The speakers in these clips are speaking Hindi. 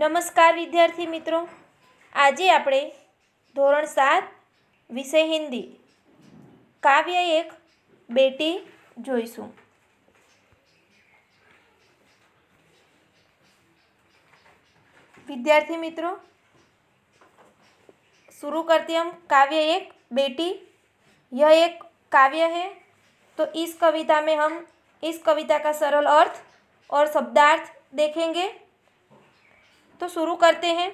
नमस्कार विद्यार्थी मित्रों आज आप धोरण सात विषय हिंदी काव्य एक बेटी जीशू विद्यार्थी मित्रों शुरू करते हम काव्य एक बेटी यह एक काव्य है तो इस कविता में हम इस कविता का सरल अर्थ और शब्दार्थ देखेंगे तो शुरू करते हैं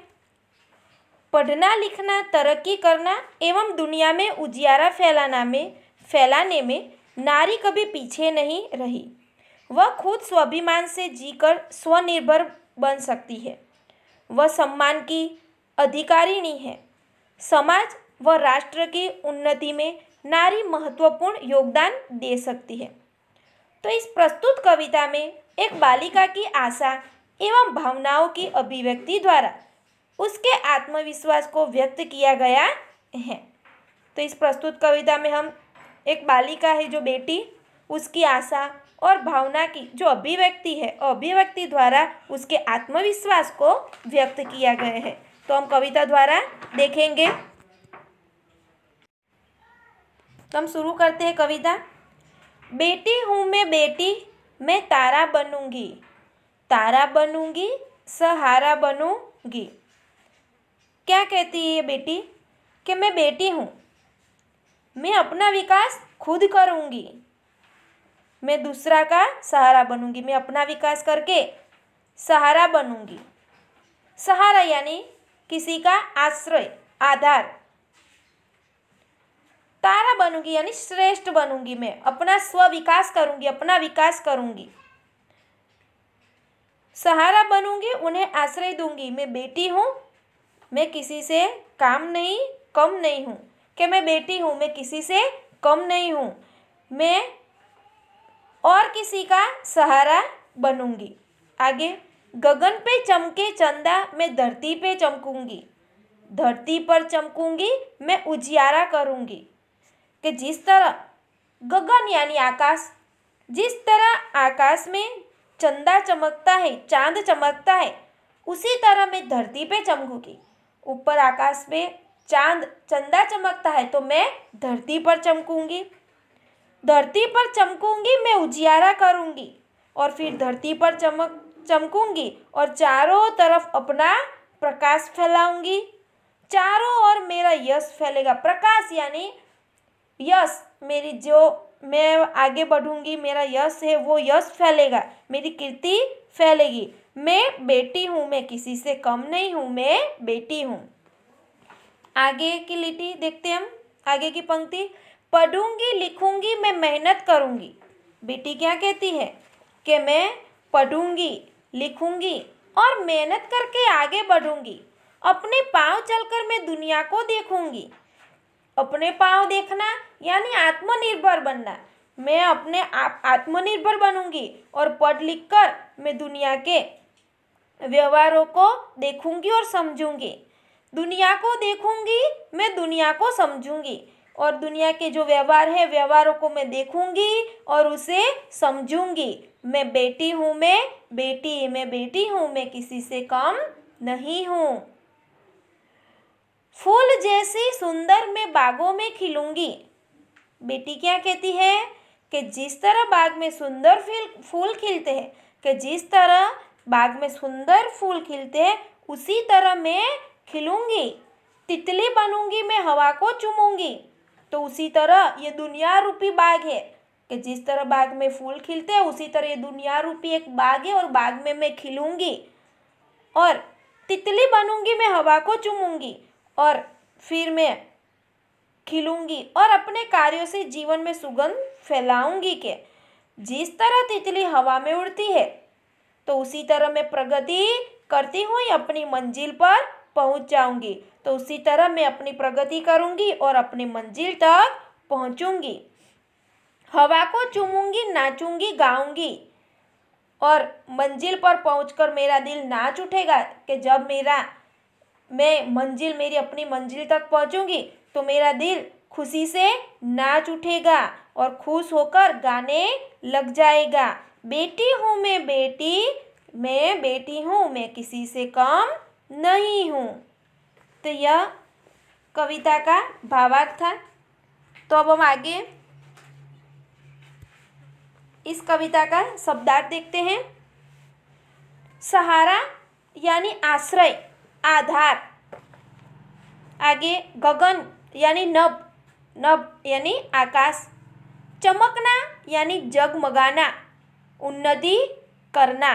पढ़ना लिखना तरक्की करना एवं दुनिया में उजियारा फैलाना में फैलाने में नारी कभी पीछे नहीं रही वह खुद स्वाभिमान से जीकर स्वनिर्भर बन सकती है वह सम्मान की अधिकारिणी है समाज व राष्ट्र की उन्नति में नारी महत्वपूर्ण योगदान दे सकती है तो इस प्रस्तुत कविता में एक बालिका की आशा एवं भावनाओं की अभिव्यक्ति द्वारा उसके आत्मविश्वास को व्यक्त किया गया है तो इस प्रस्तुत कविता में हम एक बालिका है जो बेटी उसकी आशा और भावना की जो अभिव्यक्ति है अभिव्यक्ति द्वारा उसके आत्मविश्वास को व्यक्त किया गया है तो हम कविता द्वारा देखेंगे तो हम शुरू करते हैं कविता बेटी हूँ मैं बेटी मैं तारा बनूंगी तारा बनूंगी सहारा बनूंगी क्या कहती है ये बेटी कि मैं बेटी हूँ मैं अपना विकास खुद करूँगी मैं दूसरा का सहारा बनूंगी मैं अपना विकास करके सहारा बनूंगी सहारा यानी किसी का आश्रय आधार तारा बनूंगी यानी श्रेष्ठ बनूंगी मैं अपना स्व विकास करूंगी अपना विकास करूंगी सहारा बनूंगी उन्हें आश्रय दूंगी मैं बेटी हूँ मैं किसी से काम नहीं कम नहीं हूँ कि मैं बेटी हूँ मैं किसी से कम नहीं हूँ मैं और किसी का सहारा बनूंगी आगे गगन पे चमके चंदा मैं धरती पे चमकूंगी धरती पर चमकूंगी मैं उजियारा करूंगी कि जिस तरह गगन यानी आकाश जिस तरह आकाश में चंदा चमकता है चांद चमकता है उसी तरह मैं धरती पे चमकूंगी ऊपर आकाश में चांद चंदा चमकता है तो मैं धरती पर चमकूंगी धरती पर चमकूंगी मैं उजियारा करूंगी और फिर धरती पर चमक चमकूंगी और चारों तरफ अपना प्रकाश फैलाऊंगी चारों ओर मेरा यश फैलेगा प्रकाश यानी यश मेरी जो मैं आगे बढ़ूँगी मेरा यश है वो यश फैलेगा मेरी कीर्ति फैलेगी मैं बेटी हूँ मैं किसी से कम नहीं हूँ मैं बेटी हूँ आगे की लिटी देखते हम आगे की पंक्ति पढ़ूंगी लिखूंगी मैं मेहनत करूंगी बेटी क्या कहती है कि मैं पढ़ूंगी लिखूंगी और मेहनत करके आगे बढ़ूंगी अपने पाँव चलकर मैं दुनिया को देखूंगी अपने पाँव देखना यानी आत्मनिर्भर बनना मैं अपने आप आत्मनिर्भर बनूंगी और पढ़ लिख कर मैं दुनिया के व्यवहारों को देखूंगी और समझूंगी दुनिया को देखूंगी मैं दुनिया को समझूंगी और दुनिया के जो व्यवहार है व्यवहारों को मैं देखूंगी और उसे समझूंगी मैं बेटी हूँ मैं बेटी मैं बेटी हूँ मैं किसी से कम नहीं हूँ फूल जैसी सुंदर मैं बागों में खिलूंगी बेटी क्या कहती है कि जिस तरह बाग में सुंदर फूल खिलते हैं कि जिस तरह बाग में सुंदर फूल खिलते हैं उसी तरह मैं खिलूंगी तितली बनूंगी मैं हवा को चुमूंगी तो उसी तरह ये दुनिया रूपी बाग है कि जिस तरह बाग में फूल खिलते हैं उसी तरह ये दुनिया रूपी एक बाग है और बाग में मैं खिलूंगी और तितली बनूंगी मैं हवा को चुमूंगी और फिर मैं खिलूंगी और अपने कार्यों से जीवन में सुगंध फैलाऊंगी के जिस तरह तितली हवा में उड़ती है तो उसी तरह मैं प्रगति करती हुई अपनी मंजिल पर पहुंच जाऊंगी तो उसी तरह मैं अपनी प्रगति करूंगी और अपनी मंजिल तक पहुंचूंगी हवा को चूमूंगी नाचूंगी गाऊंगी और मंजिल पर पहुंचकर मेरा दिल नाच उठेगा कि जब मेरा मैं मंजिल मेरी अपनी मंजिल तक पहुंचूंगी तो मेरा दिल खुशी से नाच उठेगा और खुश होकर गाने लग जाएगा बेटी हूँ मैं बेटी मैं बेटी हूँ मैं किसी से कम नहीं हूँ तो यह कविता का भावार्थ था तो अब हम आगे इस कविता का शब्दार्थ देखते हैं सहारा यानी आश्रय आधार आगे गगन यानी नब नब यानी आकाश चमकना यानी जगमगाना उन्नति करना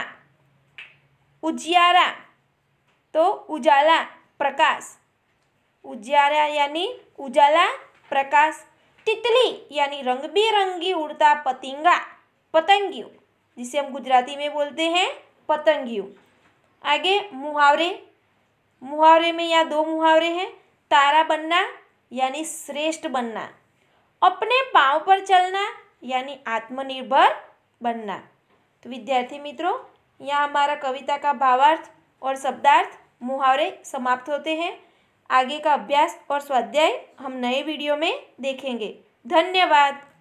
उजियारा तो उजाला प्रकाश उजियारा यानी उजाला प्रकाश तितली यानी रंग बिरंगी उड़ता पतिंगा पतंगियों जिसे हम गुजराती में बोलते हैं पतंगियों आगे मुहावरे मुहावरे में या दो मुहावरे हैं तारा बनना यानी श्रेष्ठ बनना अपने पाँव पर चलना यानी आत्मनिर्भर बनना तो विद्यार्थी मित्रों यहाँ हमारा कविता का भावार्थ और शब्दार्थ मुहावरे समाप्त होते हैं आगे का अभ्यास और स्वाध्याय हम नए वीडियो में देखेंगे धन्यवाद